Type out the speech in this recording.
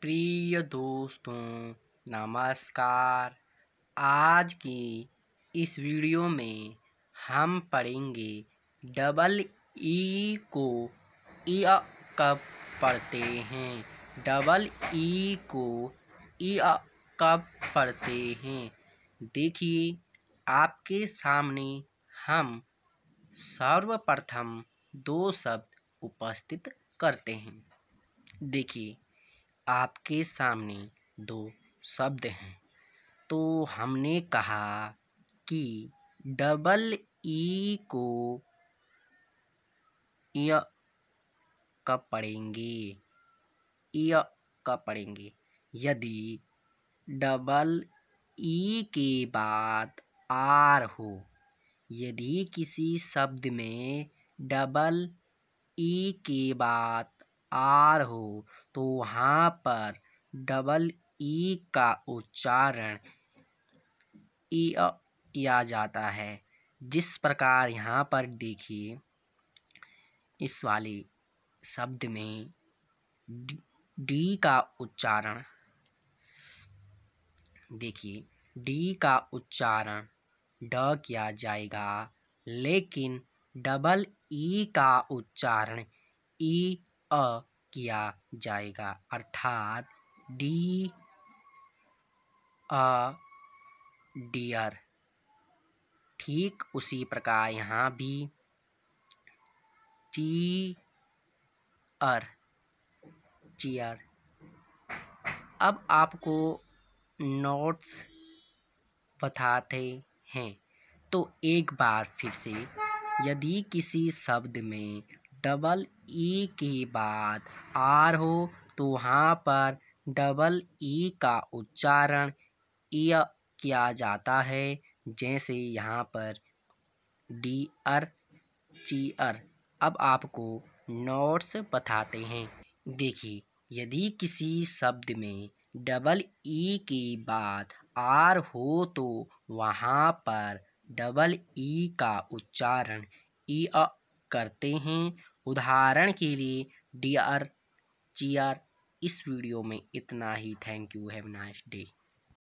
प्रिय दोस्तों नमस्कार आज की इस वीडियो में हम पढ़ेंगे डबल ई को ई कब पढ़ते हैं डबल ई को ई कब पढ़ते हैं देखिए आपके सामने हम सर्वप्रथम दो शब्द उपस्थित करते हैं देखिए आपके सामने दो शब्द हैं तो हमने कहा कि डबल ई को य का पढ़ेंगे य का पढ़ेंगे यदि डबल ई के बाद आर हो यदि किसी शब्द में डबल ई के बाद आर हो तो वहाँ पर डबल ई का उच्चारण ई किया जाता है जिस प्रकार यहाँ पर देखिए इस वाले शब्द में डी का उच्चारण देखिए डी का उच्चारण ड किया जाएगा लेकिन डबल ई का उच्चारण ई अ किया जाएगा अर्थात डी अ डियर ठीक उसी प्रकार यहाँ भी टी अर चीयर अब आपको नोट्स बताते हैं तो एक बार फिर से यदि किसी शब्द में डबल ई के बाद आर हो तो वहाँ पर डबल ई का उच्चारण ई किया जाता है जैसे यहाँ पर डी आर ची आर अब आपको नोट्स बताते हैं देखिए यदि किसी शब्द में डबल ई के बाद आर हो तो वहाँ पर डबल ई का उच्चारण ई करते हैं उदाहरण के लिए डियर आर इस वीडियो में इतना ही thank you have nice day